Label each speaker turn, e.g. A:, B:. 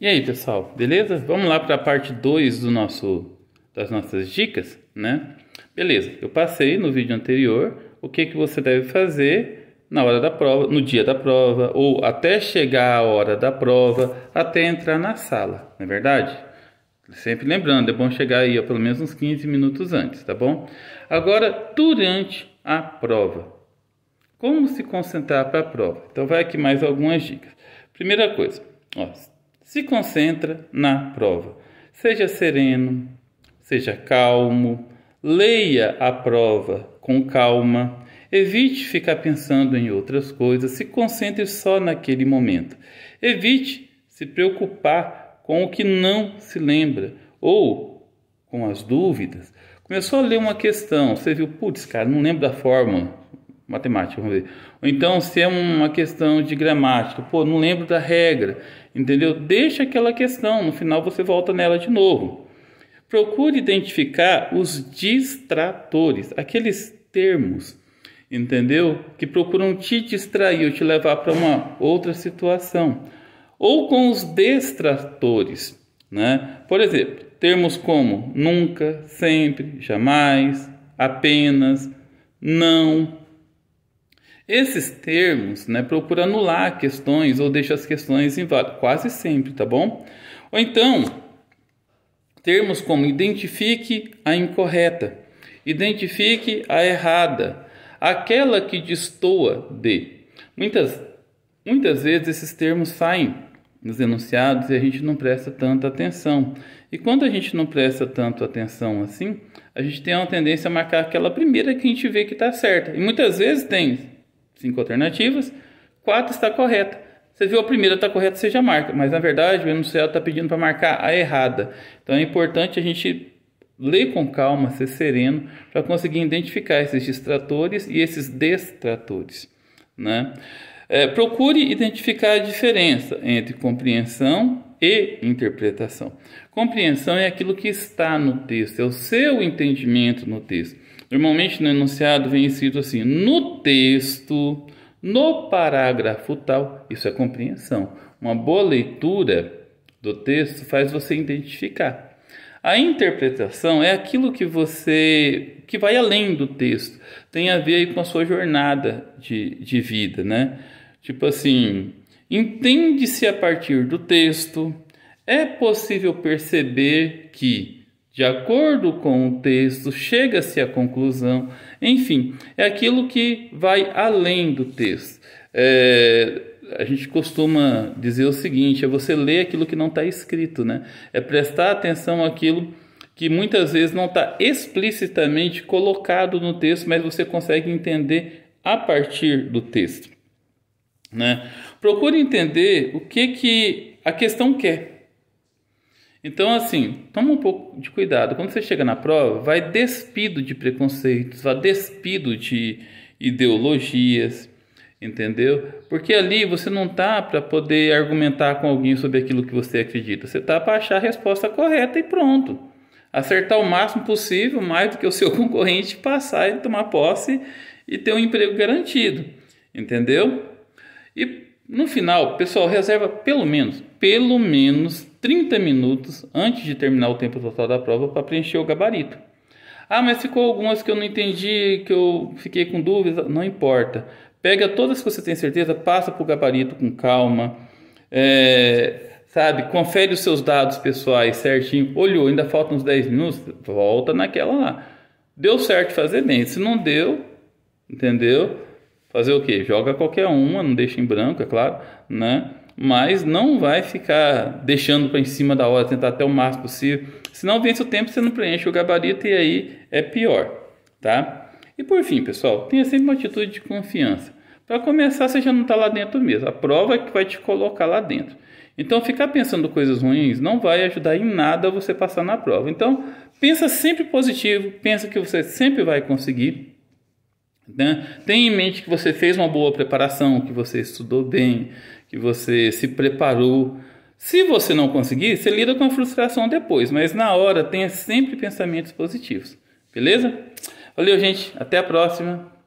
A: E aí, pessoal, beleza? Vamos lá para a parte 2 do nosso das nossas dicas, né? Beleza. Eu passei no vídeo anterior o que que você deve fazer na hora da prova, no dia da prova ou até chegar a hora da prova, até entrar na sala, não é verdade? Sempre lembrando, é bom chegar aí ó, pelo menos uns 15 minutos antes, tá bom? Agora, durante a prova, como se concentrar para a prova? Então vai aqui mais algumas dicas. Primeira coisa, ó, se concentra na prova. Seja sereno, seja calmo, leia a prova com calma, evite ficar pensando em outras coisas, se concentre só naquele momento. Evite se preocupar com o que não se lembra ou com as dúvidas. Começou a ler uma questão, você viu, putz, cara, não lembro da fórmula matemática, vamos ver. Ou Então, se é uma questão de gramática, pô, não lembro da regra, entendeu? Deixa aquela questão, no final você volta nela de novo. Procure identificar os distratores, aqueles termos, entendeu? Que procuram te distrair ou te levar para uma outra situação. Ou com os destratores, né? Por exemplo, termos como nunca, sempre, jamais, apenas, não, esses termos né, procura anular questões ou deixa as questões inválidas, quase sempre, tá bom? Ou então, termos como identifique a incorreta, identifique a errada, aquela que destoa de. Muitas, muitas vezes esses termos saem nos enunciados e a gente não presta tanta atenção. E quando a gente não presta tanto atenção assim, a gente tem uma tendência a marcar aquela primeira que a gente vê que está certa. E muitas vezes tem cinco alternativas, quatro está correta. Você viu a primeira está correta, você já marca, mas na verdade o enunciado está pedindo para marcar a errada. Então é importante a gente ler com calma, ser sereno, para conseguir identificar esses distratores e esses destratores. Né? É, procure identificar a diferença entre compreensão e interpretação. Compreensão é aquilo que está no texto, é o seu entendimento no texto. Normalmente no enunciado vem escrito assim: no texto, no parágrafo tal. Isso é compreensão. Uma boa leitura do texto faz você identificar. A interpretação é aquilo que você que vai além do texto, tem a ver com a sua jornada de, de vida, né? Tipo assim, entende-se a partir do texto, é possível perceber que de acordo com o texto, chega-se à conclusão, enfim, é aquilo que vai além do texto. É, a gente costuma dizer o seguinte: é você ler aquilo que não está escrito, né? É prestar atenção àquilo que muitas vezes não está explicitamente colocado no texto, mas você consegue entender a partir do texto. Né? Procure entender o que, que a questão quer. Então, assim, toma um pouco de cuidado. Quando você chega na prova, vai despido de preconceitos, vai despido de ideologias, entendeu? Porque ali você não tá para poder argumentar com alguém sobre aquilo que você acredita. Você tá para achar a resposta correta e pronto. Acertar o máximo possível, mais do que o seu concorrente passar e tomar posse e ter um emprego garantido, entendeu? E no final, pessoal, reserva pelo menos, pelo menos 30 minutos antes de terminar o tempo total da prova para preencher o gabarito. Ah, mas ficou algumas que eu não entendi, que eu fiquei com dúvida. Não importa. Pega todas que você tem certeza, passa para o gabarito com calma. É, sabe, confere os seus dados pessoais certinho. Olhou, ainda faltam uns 10 minutos, volta naquela lá. Deu certo fazer bem. Se não deu, entendeu? fazer o quê? Joga qualquer uma, não deixa em branco, é claro, né? Mas não vai ficar deixando para em cima da hora, tentar até o máximo possível. Senão vence o tempo, você não preenche o gabarito e aí é pior, tá? E por fim, pessoal, tenha sempre uma atitude de confiança. Para começar, você já não está lá dentro mesmo. A prova é que vai te colocar lá dentro. Então, ficar pensando coisas ruins não vai ajudar em nada você passar na prova. Então, pensa sempre positivo, pensa que você sempre vai conseguir né? Tenha em mente que você fez uma boa preparação, que você estudou bem, que você se preparou. Se você não conseguir, você lida com a frustração depois, mas na hora tenha sempre pensamentos positivos. Beleza? Valeu, gente. Até a próxima.